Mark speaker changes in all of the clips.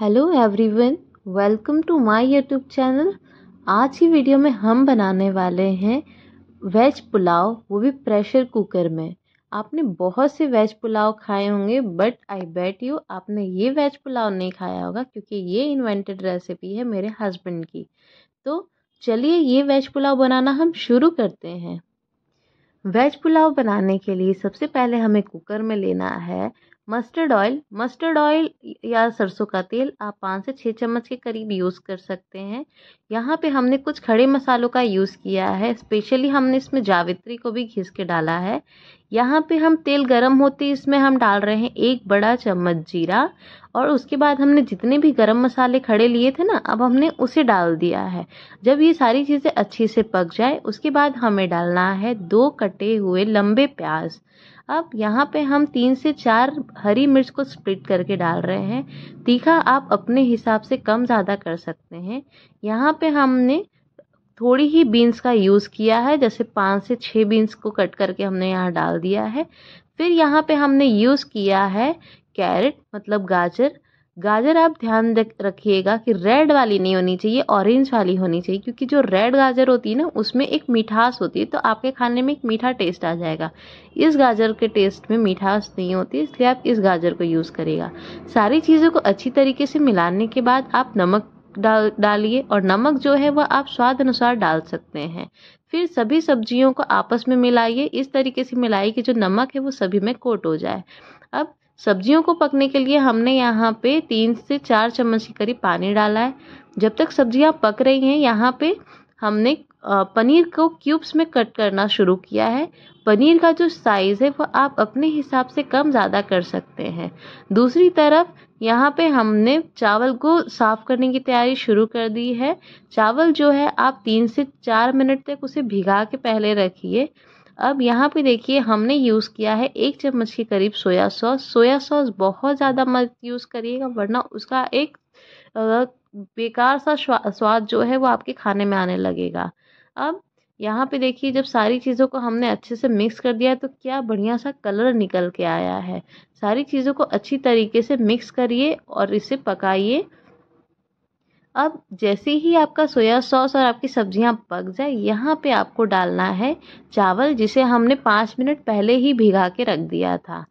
Speaker 1: hello everyone welcome to my YouTube channel आज की video में हम बनाने वाले हैं वेज पुलाव वो भी प्रेशर कुकर में आपने बहुत से वेज पुलाव खाए होंगे बट आई बेट यू आपने ये वेज पुलाव नहीं खाया होगा क्योंकि ये इन्वेंटेड रेसिपी है मेरे हस्बैंड की तो चलिए ये वेज पुलाव बनाना हम शुरू करते हैं वेज पुलाव बनाने के लिए सबसे पहले हमें कुकर में लेना है मस्टर्ड ऑयल मस्टर्ड ऑयल या सरसों का तेल आप पाँच से छः चम्मच के करीब यूज़ कर सकते हैं यहाँ पे हमने कुछ खड़े मसालों का यूज़ किया है स्पेशली हमने इसमें जावित्री को भी घिस के डाला है यहाँ पे हम तेल गरम होते इसमें हम डाल रहे हैं एक बड़ा चम्मच जीरा और उसके बाद हमने जितने भी गरम मसाले खड़े लिए थे ना अब हमने उसे डाल दिया है जब ये सारी चीज़ें अच्छे से पक जाए उसके बाद हमें डालना है दो कटे हुए लंबे प्याज अब यहाँ पे हम तीन से चार हरी मिर्च को स्प्लिट करके डाल रहे हैं तीखा आप अपने हिसाब से कम ज़्यादा कर सकते हैं यहाँ पर हमने थोड़ी ही बीन्स का यूज़ किया है जैसे पाँच से छः बीन्स को कट करके हमने यहाँ डाल दिया है फिर यहाँ पे हमने यूज़ किया है कैरेट मतलब गाजर गाजर आप ध्यान रखिएगा कि रेड वाली नहीं होनी चाहिए ऑरेंज वाली होनी चाहिए क्योंकि जो रेड गाजर होती है ना उसमें एक मिठास होती है तो आपके खाने में एक मीठा टेस्ट आ जाएगा इस गाजर के टेस्ट में मिठास नहीं होती इसलिए आप इस गाजर को यूज़ करिएगा सारी चीज़ों को अच्छी तरीके से मिलाने के बाद आप नमक डाल डालिए और नमक जो है वह आप स्वाद अनुसार डाल सकते हैं फिर सभी सब्जियों को आपस में मिलाइए इस तरीके से मिलाइए कि जो नमक है वो सभी में कोट हो जाए अब सब्जियों को पकने के लिए हमने यहाँ पे तीन से चार चम्मच के करीब पानी डाला है जब तक सब्जियाँ पक रही हैं यहाँ पे हमने पनीर को क्यूब्स में कट करना शुरू किया है पनीर का जो साइज़ है वो आप अपने हिसाब से कम ज़्यादा कर सकते हैं दूसरी तरफ यहाँ पे हमने चावल को साफ़ करने की तैयारी शुरू कर दी है चावल जो है आप तीन से चार मिनट तक उसे भिगा के पहले रखिए अब यहाँ पे देखिए हमने यूज़ किया है एक चम्मच के करीब सोया सॉस सोया सॉस बहुत ज़्यादा मत यूज़ करिएगा वरना उसका एक बेकार सा स्वाद जो है वो आपके खाने में आने लगेगा अब यहाँ पे देखिए जब सारी चीज़ों को हमने अच्छे से मिक्स कर दिया है तो क्या बढ़िया सा कलर निकल के आया है सारी चीज़ों को अच्छी तरीके से मिक्स करिए और इसे पकाइए अब जैसे ही आपका सोया सॉस और आपकी सब्जियां पक जाए यहाँ पे आपको डालना है चावल जिसे हमने पाँच मिनट पहले ही भिगा के रख दिया था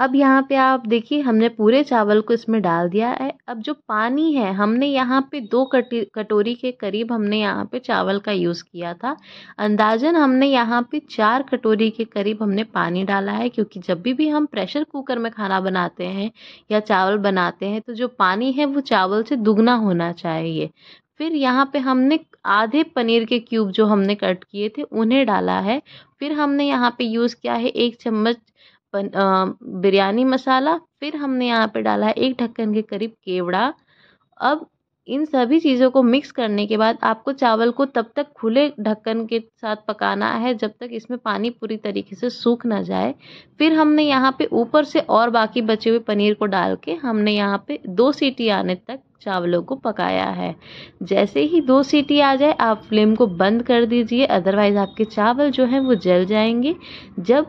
Speaker 1: अब यहाँ पे आप देखिए हमने पूरे चावल को इसमें डाल दिया है अब जो पानी है हमने यहाँ पे दो कटोरी के करीब हमने यहाँ पे चावल का यूज़ किया था अंदाजन हमने यहाँ पे चार कटोरी के करीब हमने पानी डाला है क्योंकि जब भी भी हम प्रेशर कुकर में खाना बनाते हैं या चावल बनाते हैं तो जो पानी है वो चावल से दुगना होना चाहिए फिर यहाँ पे हमने आधे पनीर के क्यूब जो हमने कट किए थे उन्हें डाला है फिर हमने यहाँ पे यूज़ किया है एक चम्मच बिरयानी मसाला फिर हमने यहाँ पे डाला है एक ढक्कन के करीब केवड़ा अब इन सभी चीज़ों को मिक्स करने के बाद आपको चावल को तब तक खुले ढक्कन के साथ पकाना है जब तक इसमें पानी पूरी तरीके से सूख ना जाए फिर हमने यहाँ पे ऊपर से और बाकी बचे हुए पनीर को डाल के हमने यहाँ पे दो सीटी आने तक चावलों को पकाया है जैसे ही दो सीटी आ जाए आप फ्लेम को बंद कर दीजिए अदरवाइज़ आपके चावल जो हैं वो जल जाएंगे जब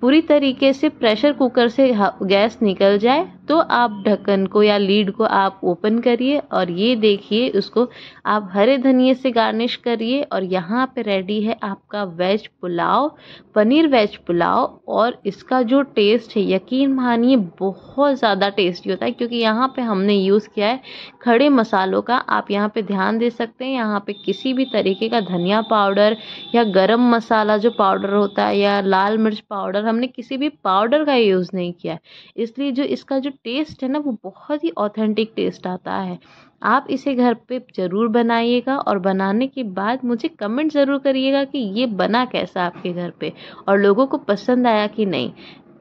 Speaker 1: पूरी तरीके से प्रेशर कुकर से गैस निकल जाए तो आप ढक्कन को या लीड को आप ओपन करिए और ये देखिए उसको आप हरे धनिए से गार्निश करिए और यहाँ पे रेडी है आपका वेज पुलाव पनीर वेज पुलाव और इसका जो टेस्ट है यकीन मानिए बहुत ज़्यादा टेस्टी होता है क्योंकि यहाँ पे हमने यूज़ किया है खड़े मसालों का आप यहाँ पे ध्यान दे सकते हैं यहाँ पे किसी भी तरीके का धनिया पाउडर या गरम मसाला जो पाउडर होता है या लाल मिर्च पाउडर हमने किसी भी पाउडर का यूज़ नहीं किया है इसलिए जो इसका जो टेस्ट है ना वो बहुत ही ऑथेंटिक टेस्ट आता है आप इसे घर पे ज़रूर बनाइएगा और बनाने के बाद मुझे कमेंट ज़रूर करिएगा कि ये बना कैसा आपके घर पे और लोगों को पसंद आया कि नहीं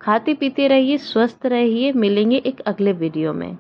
Speaker 1: खाते पीते रहिए स्वस्थ रहिए मिलेंगे एक अगले वीडियो में